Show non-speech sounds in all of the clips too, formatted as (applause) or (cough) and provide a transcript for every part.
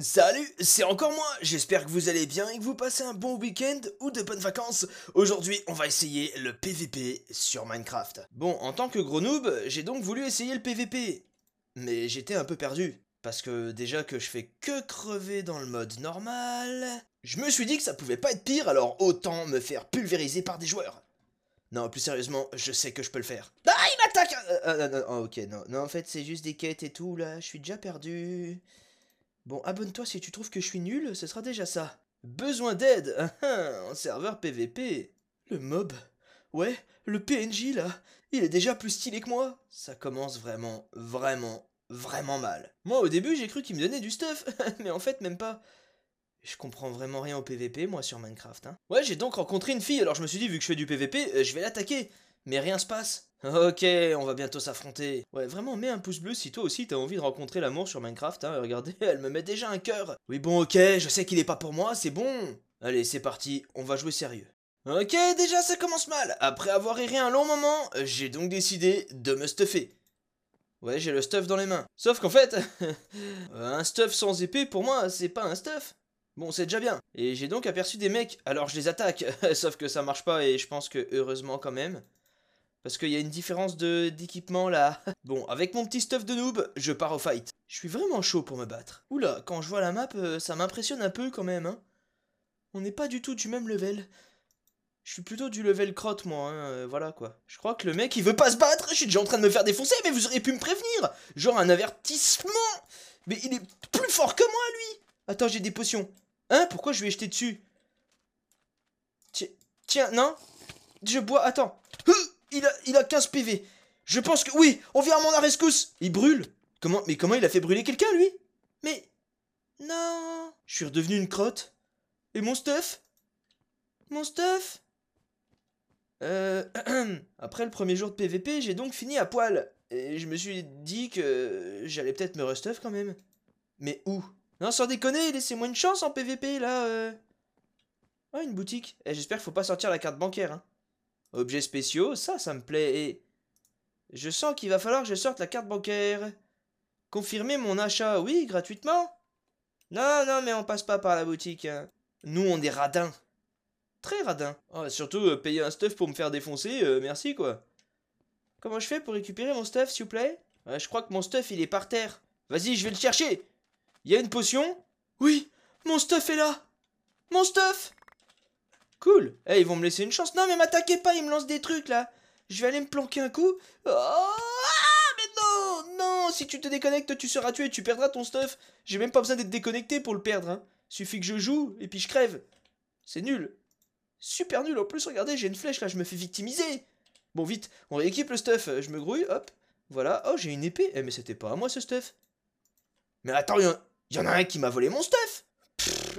Salut, c'est encore moi, j'espère que vous allez bien et que vous passez un bon week-end ou de bonnes vacances. Aujourd'hui, on va essayer le PVP sur Minecraft. Bon, en tant que gros noob, j'ai donc voulu essayer le PVP. Mais j'étais un peu perdu, parce que déjà que je fais que crever dans le mode normal... Je me suis dit que ça pouvait pas être pire, alors autant me faire pulvériser par des joueurs. Non, plus sérieusement, je sais que je peux le faire. Ah, il m'attaque Ah ok, non, non, en fait, c'est juste des quêtes et tout, là, je suis déjà perdu... Bon, abonne-toi si tu trouves que je suis nul, ce sera déjà ça. Besoin d'aide hein, hein, Un serveur PVP Le mob Ouais, le PNJ là Il est déjà plus stylé que moi Ça commence vraiment, vraiment, vraiment mal. Moi au début j'ai cru qu'il me donnait du stuff, (laughs) mais en fait même pas. Je comprends vraiment rien au PVP moi sur Minecraft. Hein. Ouais, j'ai donc rencontré une fille, alors je me suis dit vu que je fais du PVP, euh, je vais l'attaquer. Mais rien se passe. Ok, on va bientôt s'affronter. Ouais, vraiment, mets un pouce bleu si toi aussi t'as envie de rencontrer l'amour sur Minecraft. Hein. Regardez, (laughs) elle me met déjà un cœur. Oui, bon, ok, je sais qu'il est pas pour moi, c'est bon. Allez, c'est parti, on va jouer sérieux. Ok, déjà ça commence mal. Après avoir erré un long moment, j'ai donc décidé de me stuffer. Ouais, j'ai le stuff dans les mains. Sauf qu'en fait, (laughs) un stuff sans épée, pour moi, c'est pas un stuff. Bon, c'est déjà bien. Et j'ai donc aperçu des mecs, alors je les attaque. (laughs) Sauf que ça marche pas et je pense que heureusement quand même. Parce qu'il y a une différence d'équipement là. (laughs) Bon, avec mon petit stuff de noob, je pars au fight. Je suis vraiment chaud pour me battre. Oula, quand je vois la map, euh, ça m'impressionne un peu quand même. Hein. On n'est pas du tout du même level. Je suis plutôt du level crotte, moi, hein, euh, voilà quoi. Je crois que le mec, il veut pas se battre Je suis déjà en train de me faire défoncer, mais vous auriez pu me prévenir Genre un avertissement Mais il est plus fort que moi, lui Attends, j'ai des potions. Hein Pourquoi je vais ai dessus Tiens, non Je bois, attends. Il a, il a 15 PV. Je pense que... Oui, on vient à mon rescousse. Il brûle. Comment Mais comment il a fait brûler quelqu'un, lui Mais... Non... Je suis redevenu une crotte. Et mon stuff Mon stuff Euh... (clears throat) Après le premier jour de PVP, j'ai donc fini à poil. Et je me suis dit que j'allais peut-être me restuff quand même. Mais où Non, sans déconner, laissez-moi une chance en PVP, là. Euh. Ah, une boutique. Eh, j'espère qu'il faut pas sortir la carte bancaire, hein. Objets spéciaux, ça, ça me plaît. Et je sens qu'il va falloir que je sorte la carte bancaire. Confirmer mon achat, oui, gratuitement Non, non, mais on passe pas par la boutique. Hein. Nous, on est radins. Très radins. Oh, surtout, euh, payer un stuff pour me faire défoncer, euh, merci quoi. Comment je fais pour récupérer mon stuff, s'il vous plaît Je crois que mon stuff, il est par terre. Vas-y, je vais le chercher. Il y a une potion Oui, mon stuff est là. Mon stuff Cool. Eh, ils vont me laisser une chance. Non, mais m'attaquez pas, ils me lancent des trucs là. Je vais aller me planquer un coup. Oh, ah, mais non Non, si tu te déconnectes, tu seras tué, tu perdras ton stuff. J'ai même pas besoin d'être déconnecté pour le perdre. Hein. Suffit que je joue et puis je crève. C'est nul. Super nul. En plus, regardez, j'ai une flèche là, je me fais victimiser. Bon, vite, on rééquipe le stuff. Euh, je me grouille, hop. Voilà. Oh, j'ai une épée. Eh, mais c'était pas à moi ce stuff. Mais attends, y'en en a un qui m'a volé mon stuff.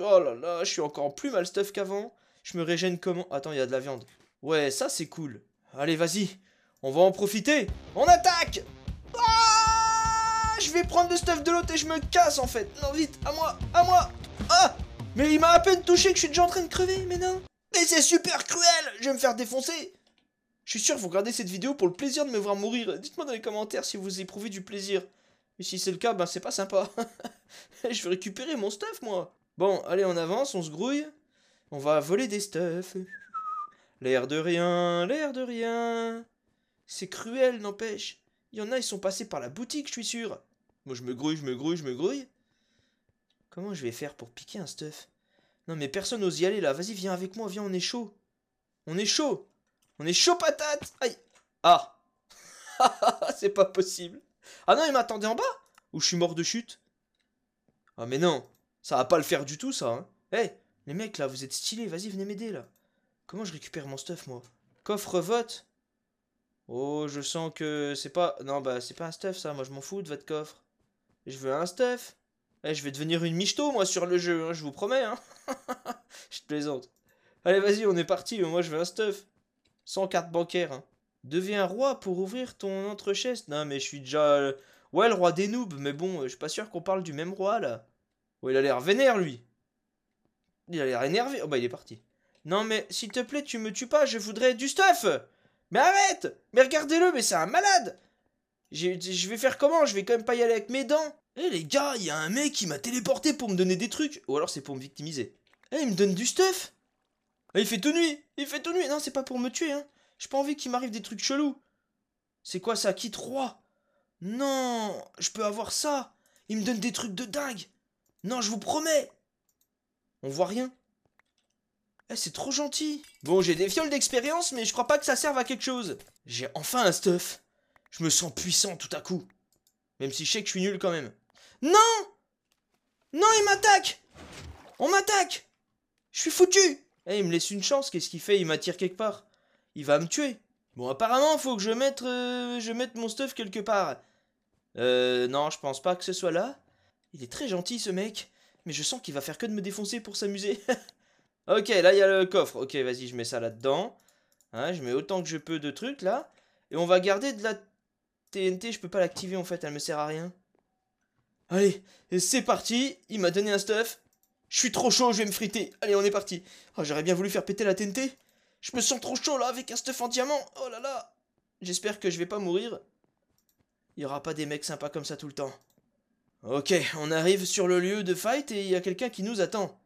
oh là là, je suis encore plus mal stuff qu'avant je me régène comment Attends, il y a de la viande. Ouais, ça c'est cool. Allez, vas-y, on va en profiter. On attaque ah Je vais prendre le stuff de l'autre et je me casse en fait. Non, vite, à moi, à moi. Ah Mais il m'a à peine touché que je suis déjà en train de crever, mais non. Mais c'est super cruel, je vais me faire défoncer. Je suis sûr que vous regardez cette vidéo pour le plaisir de me voir mourir. Dites-moi dans les commentaires si vous éprouvez du plaisir. Et si c'est le cas, ben c'est pas sympa. (laughs) je vais récupérer mon stuff, moi. Bon, allez, on avance, on se grouille. On va voler des stuffs. L'air de rien, l'air de rien. C'est cruel, n'empêche. Il y en a, ils sont passés par la boutique, je suis sûr. Moi, je me grouille, je me grouille, je me grouille. Comment je vais faire pour piquer un stuff Non, mais personne n'ose y aller là. Vas-y, viens avec moi, viens, on est chaud. On est chaud. On est chaud patate. Aïe. Ah. (laughs) C'est pas possible. Ah non, il m'attendait en bas Ou je suis mort de chute Ah, mais non. Ça va pas le faire du tout, ça. Hein. Eh, les mecs là, vous êtes stylés, vas-y, venez m'aider là. Comment je récupère mon stuff moi Coffre vote Oh, je sens que c'est pas. Non, bah c'est pas un stuff ça, moi je m'en fous de votre coffre. Je veux un stuff. Eh, je vais devenir une michto moi sur le jeu, hein, je vous promets. Hein. (laughs) je plaisante. Allez, vas-y, on est parti, moi je veux un stuff. Sans carte bancaire. Hein. Deviens roi pour ouvrir ton chest. Non, mais je suis déjà. Euh, ouais, le roi des noobs, mais bon, euh, je suis pas sûr qu'on parle du même roi là. Oh, il a l'air vénère lui. Il a l'air énervé. Oh bah il est parti. Non mais s'il te plaît, tu me tues pas, je voudrais du stuff. Mais arrête Mais regardez-le, mais c'est un malade Je vais faire comment Je vais quand même pas y aller avec mes dents. Eh les gars, il y a un mec qui m'a téléporté pour me donner des trucs. Ou alors c'est pour me victimiser. Eh il me donne du stuff eh, Il fait tout nuit Il fait tout nuit Non, c'est pas pour me tuer, hein. J'ai pas envie qu'il m'arrive des trucs chelous. C'est quoi ça Qui 3 Non Je peux avoir ça Il me donne des trucs de dingue Non, je vous promets on voit rien. Eh, c'est trop gentil. Bon, j'ai des fioles d'expérience, mais je crois pas que ça serve à quelque chose. J'ai enfin un stuff. Je me sens puissant tout à coup. Même si je sais que je suis nul quand même. Non Non, il m'attaque On m'attaque Je suis foutu Eh, il me laisse une chance, qu'est-ce qu'il fait Il m'attire quelque part. Il va me tuer. Bon, apparemment, faut que je mette, euh, je mette mon stuff quelque part. Euh, non, je pense pas que ce soit là. Il est très gentil, ce mec mais je sens qu'il va faire que de me défoncer pour s'amuser. (laughs) ok, là, il y a le coffre. Ok, vas-y, je mets ça là-dedans. Hein, je mets autant que je peux de trucs, là. Et on va garder de la TNT. Je peux pas l'activer, en fait. Elle me sert à rien. Allez, c'est parti. Il m'a donné un stuff. Je suis trop chaud, je vais me friter. Allez, on est parti. Oh, j'aurais bien voulu faire péter la TNT. Je me sens trop chaud, là, avec un stuff en diamant. Oh là là. J'espère que je vais pas mourir. Il y aura pas des mecs sympas comme ça tout le temps. Ok, on arrive sur le lieu de fight et il y a quelqu'un qui nous attend.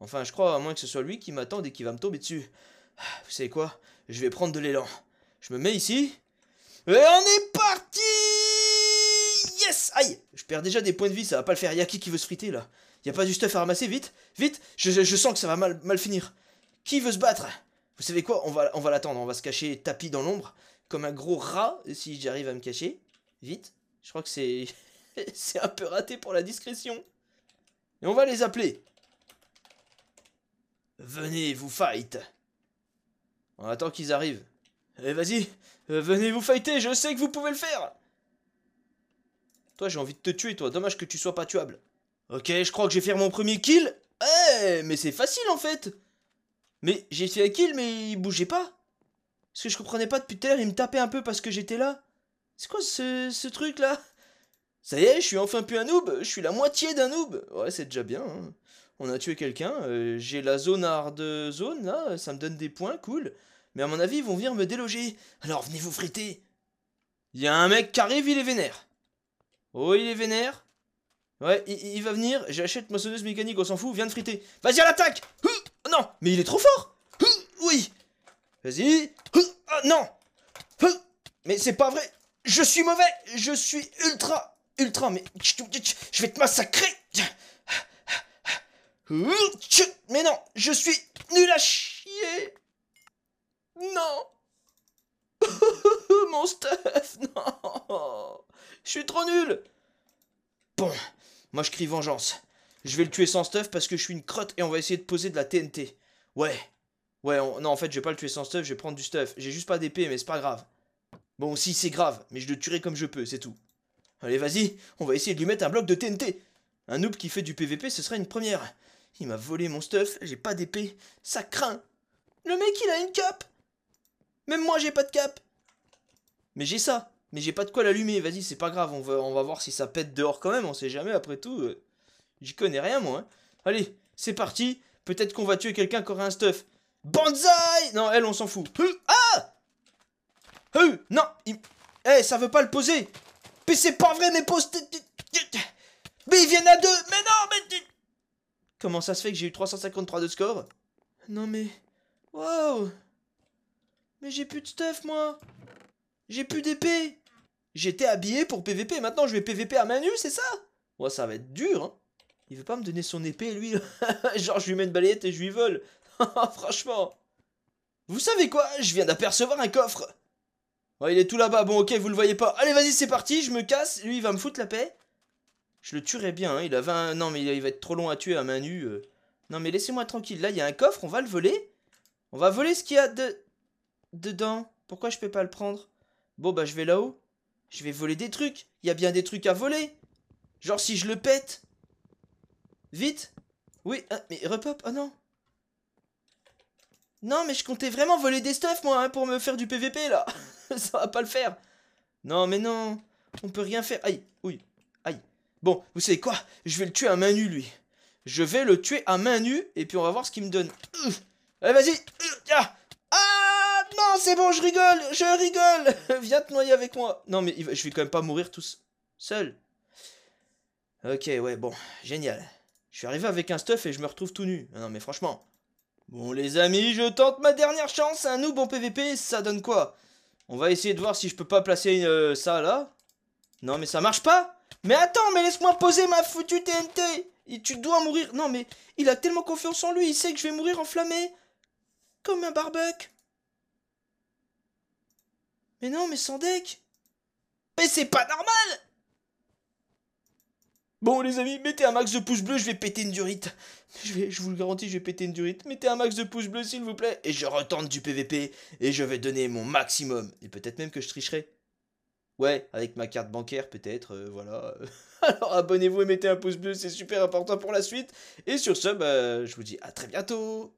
Enfin, je crois, à moins que ce soit lui qui m'attende et qui va me tomber dessus. Ah, vous savez quoi Je vais prendre de l'élan. Je me mets ici. Et on est parti Yes Aïe Je perds déjà des points de vie, ça va pas le faire. Y'a qui qui veut se friter là Y'a pas du stuff à ramasser Vite Vite je, sens que ça va mal, mal finir. Qui veut se battre Vous savez quoi On va, on va l'attendre, on va se cacher tapis dans l'ombre. Comme un gros rat, si j'arrive à me cacher. Vite. Je crois que c'est... (laughs) C'est un peu raté pour la discrétion. Et on va les appeler. Venez vous fight. On attend qu'ils arrivent. Eh vas-y, euh, venez vous fighter, je sais que vous pouvez le faire. Toi, j'ai envie de te tuer, toi. Dommage que tu sois pas tuable. Ok, je crois que j'ai fait mon premier kill. Eh, mais c'est facile en fait. Mais j'ai fait un kill, mais il bougeait pas. Parce que je comprenais pas depuis tout il me tapait un peu parce que j'étais là. C'est quoi ce truc là ça y est, je suis enfin plus un noob, je suis la moitié d'un noob. Ouais, c'est déjà bien. Hein. On a tué quelqu'un, euh, j'ai la zone hard zone là, ça me donne des points, cool. Mais à mon avis, ils vont venir me déloger. Alors venez vous friter. Il y a un mec qui arrive, il est vénère. Oh, il est vénère. Ouais, il, va venir, j'achète ma sonneuse mécanique, on s'en fout, viens de friter. Vas-y à l'attaque hum, oh, Non, mais il est trop fort hum, Oui Vas-y hum, oh, Non Mais c'est pas vrai Je suis mauvais Je suis ultra ultra, mais je vais te massacrer. Mais non, je suis nul à chier. Non. (laughs) Mon stuff, non. Je suis trop nul. Bon, moi je crie vengeance. Je vais le tuer sans stuff parce que je suis une crotte et on va essayer de poser de la TNT. Ouais. Ouais, non, en fait, je vais pas le tuer sans stuff, je vais prendre du stuff. J'ai juste pas d'épée, mais c'est pas grave. Bon, si, c'est grave, mais je le tuerai comme je peux, c'est tout. Allez, vas-y, on va essayer de lui mettre un bloc de TNT. Un noob qui fait du PVP, ce serait une première. Il m'a volé mon stuff, j'ai pas d'épée, ça craint. Le mec, il a une cape. Même moi, j'ai pas de cape. Mais j'ai ça. Mais j'ai pas de quoi l'allumer, vas-y, c'est pas grave, on va, on va voir si ça pète dehors quand même, on sait jamais, après tout. Euh, j'y connais rien, moi. Hein. Allez, c'est parti. Peut-être qu'on va tuer quelqu'un qui aurait un stuff. Banzai Non, elle, on s'en fout. Ah euh, Non il... Eh, ça veut pas le poser mais c'est pas vrai, mes posts. Mais ils viennent à deux Mais non, mais. Comment ça se fait que j'ai eu 353 de score Non, mais. Waouh Mais j'ai plus de stuff, moi J'ai plus d'épée J'étais habillé pour PVP, maintenant je vais PVP à main nue, c'est ça Ouais, ça va être dur, hein Il veut pas me donner son épée, lui (laughs) Genre, je lui mets une balayette et je lui vole (laughs) Franchement Vous savez quoi Je viens d'apercevoir un coffre il est tout là-bas. Bon, ok, vous le voyez pas. Allez, vas-y, c'est parti. Je me casse. Lui, il va me foutre la paix. Je le tuerai bien. Hein. Il a un... Non, mais il va être trop long à tuer à main nue. Euh. Non, mais laissez-moi tranquille. Là, il y a un coffre. On va le voler. On va voler ce qu'il y a de... dedans. Pourquoi je peux pas le prendre Bon, bah, je vais là-haut. Je vais voler des trucs. Il y a bien des trucs à voler. Genre, si je le pète. Vite. Oui, ah, mais repop. Oh ah, non. Non, mais je comptais vraiment voler des stuff, moi, hein, pour me faire du PVP, là. (laughs) (laughs) ça va pas le faire. Non, mais non, on peut rien faire. Aïe, oui, aïe. Bon, vous savez quoi Je vais le tuer à main nue, lui. Je vais le tuer à main nue, et puis on va voir ce qu'il me donne. Euh. Allez, vas-y euh, ah, ah Non, c'est bon, je rigole Je rigole (laughs) Viens te noyer avec moi Non, mais je vais quand même pas mourir tout seul. Ok, ouais, bon, génial. Je suis arrivé avec un stuff et je me retrouve tout nu. Non, mais franchement... Bon, les amis, je tente ma dernière chance. Un nouveau bon PVP, ça donne quoi on va essayer de voir si je peux pas placer euh, ça là. Non mais ça marche pas Mais attends, mais laisse-moi poser ma foutue TNT Et Tu dois mourir Non mais il a tellement confiance en lui, il sait que je vais mourir enflammé Comme un barbecue. Mais non, mais sans deck Mais c'est pas normal Bon les amis, mettez un max de pouces bleus, je vais péter une durite. Je, vais, je vous le garantis, je vais péter une durite. Mettez un max de pouces bleus s'il vous plaît. Et je retente du PVP. Et je vais donner mon maximum. Et peut-être même que je tricherai. Ouais, avec ma carte bancaire peut-être, euh, voilà. (laughs) Alors abonnez-vous et mettez un pouce bleu, c'est super important pour la suite. Et sur ce, bah, je vous dis à très bientôt